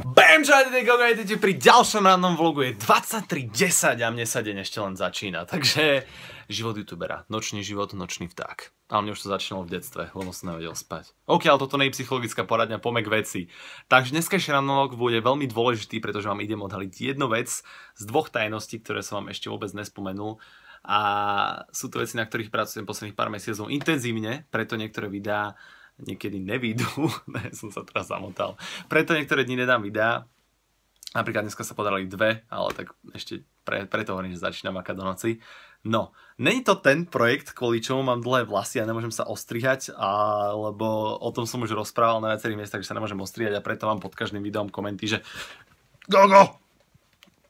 Bam, čajdejko, vítajte pri ďalšom rannom vlogu, je 23.10 a mne sa deň ešte len začína, takže život youtubera, nočný život, nočný vták. Ale mne už to začínalo v detstve, lebo som nevedel spať. OK, ale toto nie je psychologická poradňa, pomek veci. Takže ranný vlog bude veľmi dôležitý, pretože vám idem odhaliť jednu vec z dvoch tajností, ktoré som vám ešte vôbec nespomenul. A sú to veci, na ktorých pracujem posledných pár mesiacov intenzívne, preto niektoré videá niekedy nevídu. ne, som sa teraz zamotal. Preto niektoré dni nedám videá. Napríklad dneska sa podarili dve, ale tak ešte pre, preto hovorím, že začínam makať do noci. No, není to ten projekt, kvôli čomu mám dlhé vlasy a nemôžem sa ostrihať, alebo lebo o tom som už rozprával na viacerých miestach, že sa nemôžem ostrihať a preto mám pod každým videom komenty, že Gogo,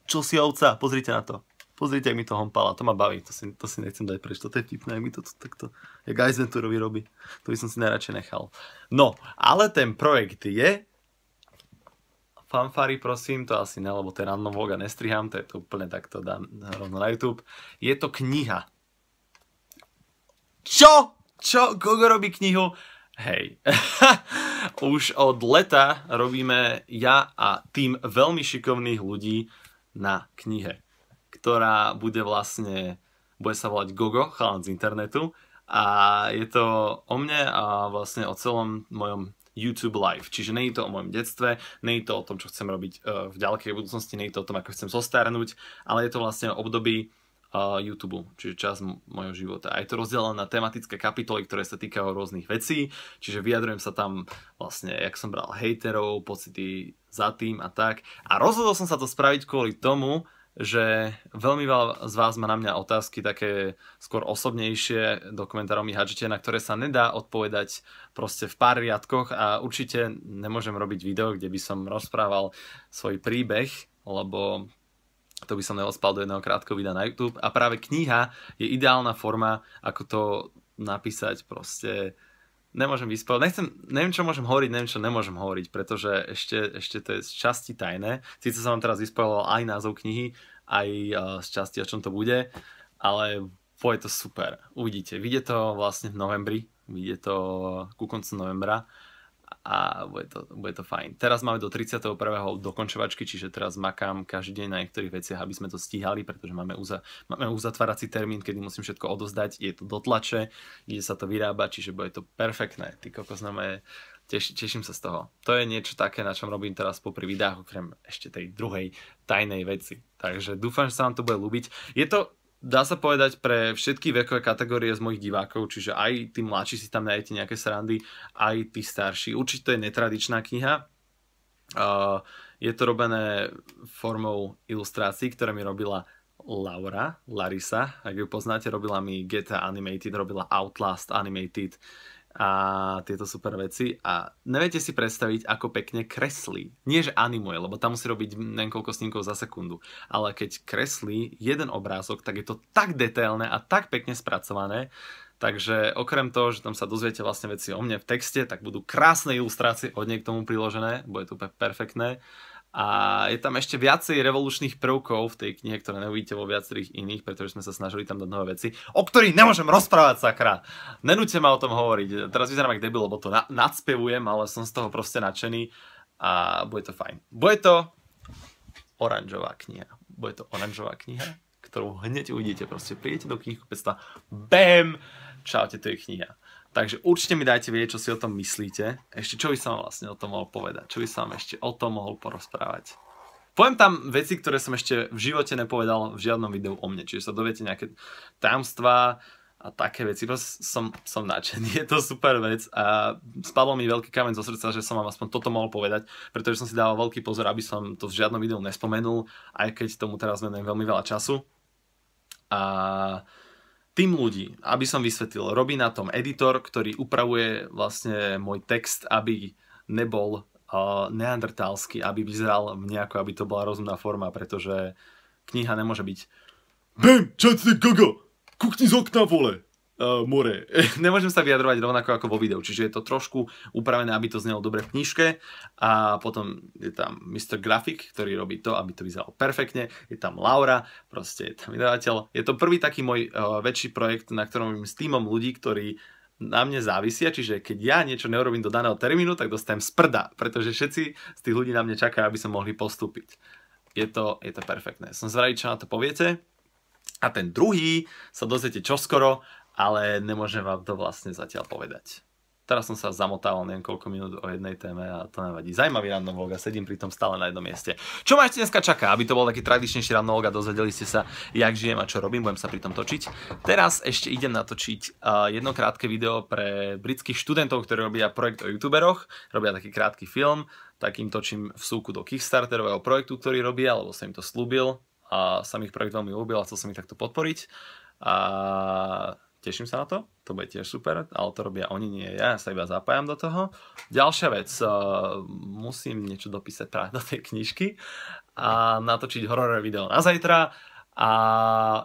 čo si ovca, pozrite na to pozrite, ak mi to hompala, to ma baví, to si, to si nechcem dať preč, toto je vtipné, mi to, to takto, jak Eisenturovi robí, to by som si najradšej nechal. No, ale ten projekt je, fanfary prosím, to asi ne, lebo ten random vlog a nestriham, to je to úplne takto dám rovno na YouTube, je to kniha. Čo? Čo? Kogo robí knihu? Hej. Už od leta robíme ja a tým veľmi šikovných ľudí na knihe ktorá bude vlastne, bude sa volať Gogo, chalán z internetu a je to o mne a vlastne o celom mojom YouTube live. Čiže nie je to o mojom detstve, nie je to o tom, čo chcem robiť e, v ďalkej budúcnosti, nie je to o tom, ako chcem zostarnúť, ale je to vlastne o období e, YouTube, čiže čas mojho života. A je to rozdelené na tematické kapitoly, ktoré sa týkajú rôznych vecí, čiže vyjadrujem sa tam vlastne, jak som bral hejterov, pocity za tým a tak. A rozhodol som sa to spraviť kvôli tomu, že veľmi veľa z vás má na mňa otázky také skôr osobnejšie dokumentárom hačite, na ktoré sa nedá odpovedať proste v pár riadkoch a určite nemôžem robiť video, kde by som rozprával svoj príbeh, lebo to by som neospal do jedného krátkoho videa na YouTube a práve kniha je ideálna forma, ako to napísať proste nemôžem vyspovať. Nechcem, neviem, čo môžem hovoriť, neviem, čo nemôžem hovoriť, pretože ešte, ešte to je z časti tajné. Sice som vám teraz vyspovedal aj názov knihy, aj uh, z časti, o čom to bude, ale bude to super. Uvidíte. Vyjde to vlastne v novembri, vyjde to ku koncu novembra a bude to, bude to fajn. Teraz máme do 31. dokončovačky, čiže teraz makám každý deň na niektorých veciach, aby sme to stíhali, pretože máme, uza, máme uzatvárací termín, kedy musím všetko odozdať, je to dotlače, ide sa to vyrába, čiže bude to perfektné. Ty kokos teš, teším sa z toho. To je niečo také, na čom robím teraz popri videách, okrem ešte tej druhej tajnej veci. Takže dúfam, že sa vám to bude ľúbiť. Je to, dá sa povedať pre všetky vekové kategórie z mojich divákov, čiže aj tí mladší si tam nájdete nejaké srandy, aj tí starší. Určite to je netradičná kniha. je to robené formou ilustrácií, ktoré mi robila Laura, Larisa, ak ju poznáte, robila mi Geta Animated, robila Outlast Animated, a tieto super veci a neviete si predstaviť, ako pekne kreslí. Nie, že animuje, lebo tam musí robiť niekoľko snímkov za sekundu, ale keď kreslí jeden obrázok, tak je to tak detailné a tak pekne spracované, Takže okrem toho, že tam sa dozviete vlastne veci o mne v texte, tak budú krásne ilustrácie od nej k tomu priložené, bude to úplne perfektné. A je tam ešte viacej revolučných prvkov v tej knihe, ktoré neuvidíte vo viacerých iných, pretože sme sa snažili tam dať nové veci, o ktorých nemôžem rozprávať, sakra. Nenúďte ma o tom hovoriť. Teraz vyzerám ako debil, lebo to na- nadspevujem, ale som z toho proste nadšený a bude to fajn. Bude to oranžová kniha. Bude to oranžová kniha, ktorú hneď uvidíte. Proste prídete do knihkupectva, bam, čaute, to je kniha. Takže určite mi dajte vedieť, čo si o tom myslíte. Ešte čo by som vlastne o tom mohol povedať? Čo by som ešte o tom mohol porozprávať? Poviem tam veci, ktoré som ešte v živote nepovedal v žiadnom videu o mne. Čiže sa doviete nejaké tajomstvá a také veci. Proste som, som nadšený. Je to super vec a spadlo mi veľký kameň zo srdca, že som vám aspoň toto mohol povedať, pretože som si dával veľký pozor, aby som to v žiadnom videu nespomenul, aj keď tomu teraz venujem veľmi veľa času. A tým ľudí, aby som vysvetlil, robí na tom editor, ktorý upravuje vlastne môj text, aby nebol uh, neandertálsky, aby vyzeral nejako, aby to bola rozumná forma, pretože kniha nemôže byť BAM! Čacný gogo! Kuchni z okna, vole! uh, more. Nemôžem sa vyjadrovať rovnako ako vo videu, čiže je to trošku upravené, aby to znelo dobre v knižke a potom je tam Mr. Graphic, ktorý robí to, aby to vyzeralo perfektne, je tam Laura, proste je tam vydavateľ. Je to prvý taký môj uh, väčší projekt, na ktorom s týmom ľudí, ktorí na mne závisia, čiže keď ja niečo neurobím do daného termínu, tak dostanem sprda, pretože všetci z tých ľudí na mne čakajú, aby som mohli postúpiť. Je to, je to perfektné. Som zvedavý, čo na to poviete. A ten druhý sa dozviete čoskoro ale nemôžem vám to vlastne zatiaľ povedať. Teraz som sa zamotal len koľko minút o jednej téme a to nevadí. Zajímavý vlog a sedím tom stále na jednom mieste. Čo ma ešte dneska čaká? Aby to bol taký tradičnejší vlog a dozvedeli ste sa, jak žijem a čo robím, budem sa pri tom točiť. Teraz ešte idem natočiť jedno krátke video pre britských študentov, ktorí robia projekt o youtuberoch, robia taký krátky film, tak im točím v súku do Kickstarterového projektu, ktorý robia, alebo som im to slúbil a sa mi ich projekt veľmi ľúbil a chcel som ich takto podporiť. A Teším sa na to, to bude tiež super, ale to robia oni, nie ja, ja sa iba zapájam do toho. Ďalšia vec, eh, musím niečo dopísať práve do tej knižky a natočiť hororové video na zajtra a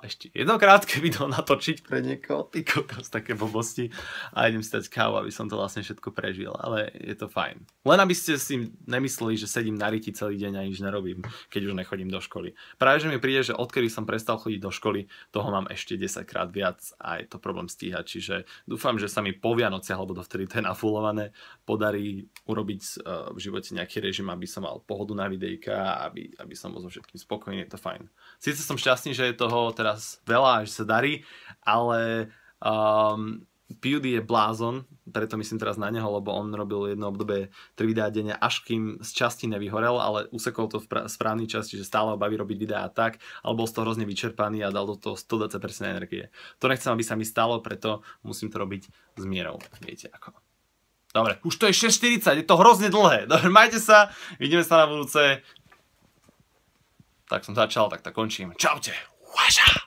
ešte jedno krátke video natočiť pre niekoho, ty kokos, také blbosti a idem si dať kávu, aby som to vlastne všetko prežil, ale je to fajn. Len aby ste si nemysleli, že sedím na riti celý deň a nič nerobím, keď už nechodím do školy. Práve, že mi príde, že odkedy som prestal chodiť do školy, toho mám ešte 10 krát viac a je to problém stíhať, čiže dúfam, že sa mi po Vianoci, alebo vtedy to je nafulované, podarí urobiť eh, v živote nejaký režim, aby som mal pohodu na videjka, aby, aby som bol so všetkým spokojný, je to fajn. Sice som šťastný, jasne, že je toho teraz veľa, že sa darí, ale um, Pewdie je blázon, preto myslím teraz na neho, lebo on robil jedno obdobie 3 videá denne, až kým z časti nevyhorel, ale usekol to v správny čas, čiže stále ho baví robiť videá tak, alebo bol z toho hrozne vyčerpaný a dal do toho 120% energie. To nechcem, aby sa mi stalo, preto musím to robiť s mierou, viete ako. Dobre, už to je 6.40, je to hrozne dlhé. Dobre, majte sa, vidíme sa na budúce tak som začal, tak to končím. Čaute! Uaša!